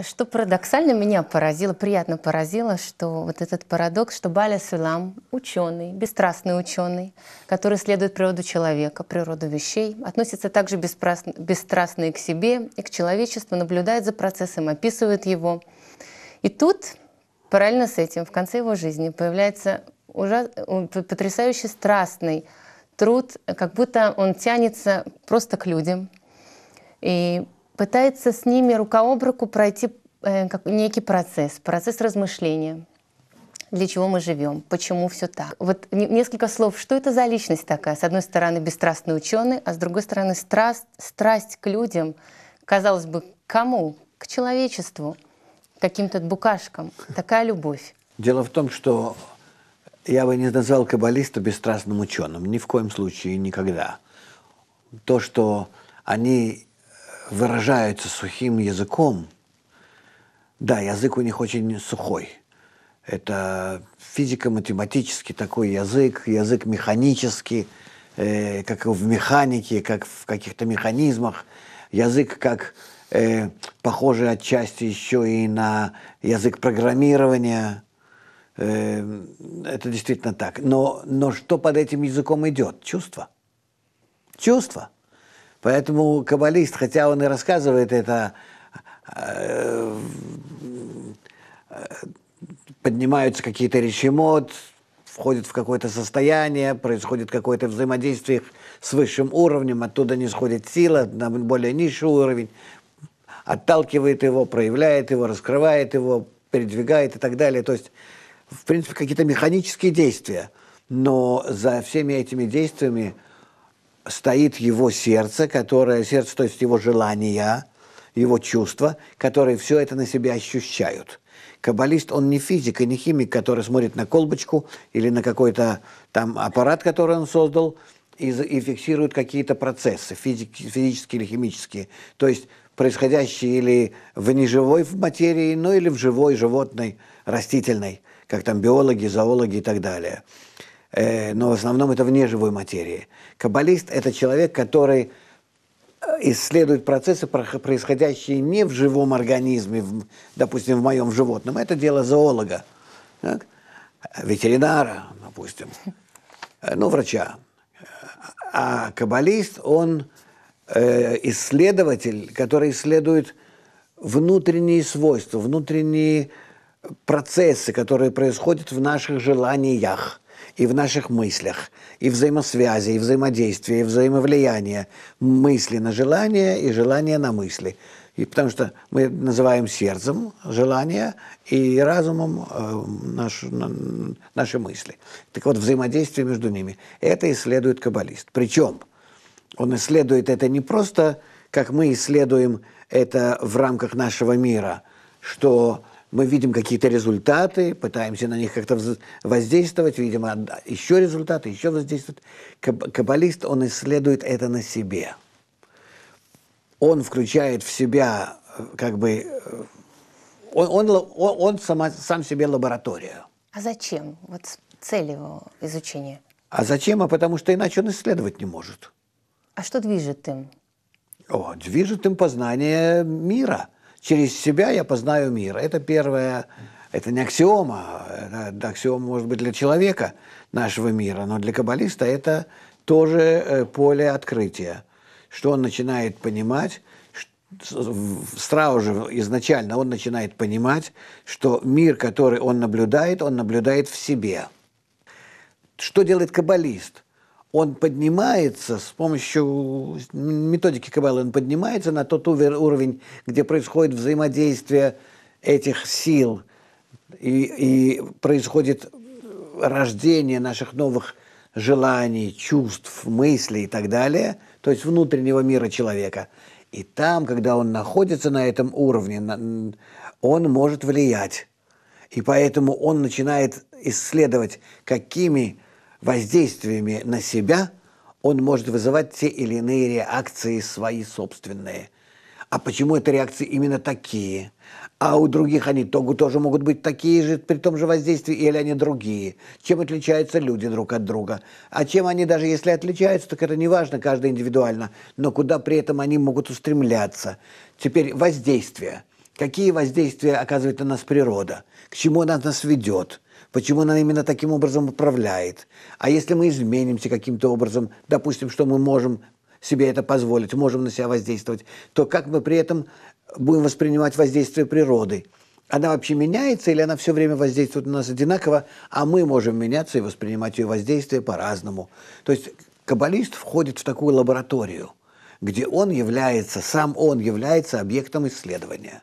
Что парадоксально меня поразило, приятно поразило, что вот этот парадокс, что Баля Сулам, ученый, бесстрастный ученый, который следует природу человека, природу вещей, относится также бесстрастно, и к себе, и к человечеству, наблюдает за процессом, описывает его. И тут, параллельно с этим, в конце его жизни появляется ужас... потрясающе страстный труд, как будто он тянется просто к людям. И пытается с ними рука об руку пройти э, как некий процесс, процесс размышления для чего мы живем, почему все так. Вот несколько слов, что это за личность такая? С одной стороны, бесстрастный ученый, а с другой стороны, страсть, страсть к людям, казалось бы, кому? К человечеству, каким-то букашкам. Такая любовь. Дело в том, что я бы не назвал каббалиста бесстрастным ученым, ни в коем случае, никогда. То, что они выражаются сухим языком, да, язык у них очень сухой. Это физико-математический такой язык, язык механический, э, как в механике, как в каких-то механизмах. Язык как э, похожий отчасти еще и на язык программирования. Э, это действительно так. Но, но что под этим языком идет? Чувство. Чувство. Поэтому каббалист, хотя он и рассказывает это, э, э, поднимаются какие-то речимот, входит в какое-то состояние, происходит какое-то взаимодействие с высшим уровнем, оттуда не сходит сила на более низший уровень, отталкивает его, проявляет его, раскрывает его, передвигает и так далее. То есть, в принципе, какие-то механические действия. Но за всеми этими действиями стоит его сердце, которое, сердце, то есть его желания, его чувства, которые все это на себя ощущают. Каббалист, он не физик и не химик, который смотрит на колбочку или на какой-то там аппарат, который он создал, и, и фиксирует какие-то процессы, физик, физические или химические. То есть происходящие или в неживой материи, ну или в живой, животной, растительной, как там биологи, зоологи и так далее. Э, но в основном это вне живой материи. Каббалист – это человек, который э, исследует процессы, происходящие не в живом организме, в, допустим, в моем животном. Это дело зоолога, так? ветеринара, допустим, э, ну, врача. А каббалист, он э, исследователь, который исследует внутренние свойства, внутренние процессы, которые происходят в наших желаниях – и в наших мыслях, и взаимосвязи, и взаимодействия, и взаимовлияния мысли на желание и желания на мысли. И потому что мы называем сердцем желание и разумом э, наш, на, наши мысли. Так вот, взаимодействие между ними. Это исследует каббалист. Причем он исследует это не просто, как мы исследуем это в рамках нашего мира, что мы видим какие-то результаты, пытаемся на них как-то воздействовать, видимо, еще результаты, еще воздействовать. Каббалист, он исследует это на себе. Он включает в себя э, как бы... Э, он, он, он сама, сам себе лаборатория. А зачем? Вот цель его изучения. А зачем? А потому что иначе он исследовать не может. А что движет им? О, движет им познание мира – через себя я познаю мир. Это первое, это не аксиома, это аксиома может быть для человека нашего мира, но для каббалиста это тоже э, поле открытия, что он начинает понимать, сразу же изначально он начинает понимать, что мир, который он наблюдает, он наблюдает в себе. Что делает каббалист – он поднимается с помощью методики Кабалы, он поднимается на тот уровень, где происходит взаимодействие этих сил и, и происходит рождение наших новых желаний, чувств, мыслей и так далее, то есть внутреннего мира человека. И там, когда он находится на этом уровне, он может влиять. И поэтому он начинает исследовать, какими воздействиями на себя он может вызывать те или иные реакции свои собственные. А почему это реакции именно такие? А у других они тоже могут быть такие же при том же воздействии, или они другие? Чем отличаются люди друг от друга? А чем они, даже если отличаются, так это не важно, каждый индивидуально, но куда при этом они могут устремляться? Теперь воздействие. Какие воздействия оказывает на нас природа? К чему она нас ведет? почему она именно таким образом управляет. А если мы изменимся каким-то образом, допустим, что мы можем себе это позволить, можем на себя воздействовать, то как мы при этом будем воспринимать воздействие природы? Она вообще меняется или она все время воздействует на нас одинаково, а мы можем меняться и воспринимать ее воздействие по-разному? То есть каббалист входит в такую лабораторию, где он является, сам он является объектом исследования.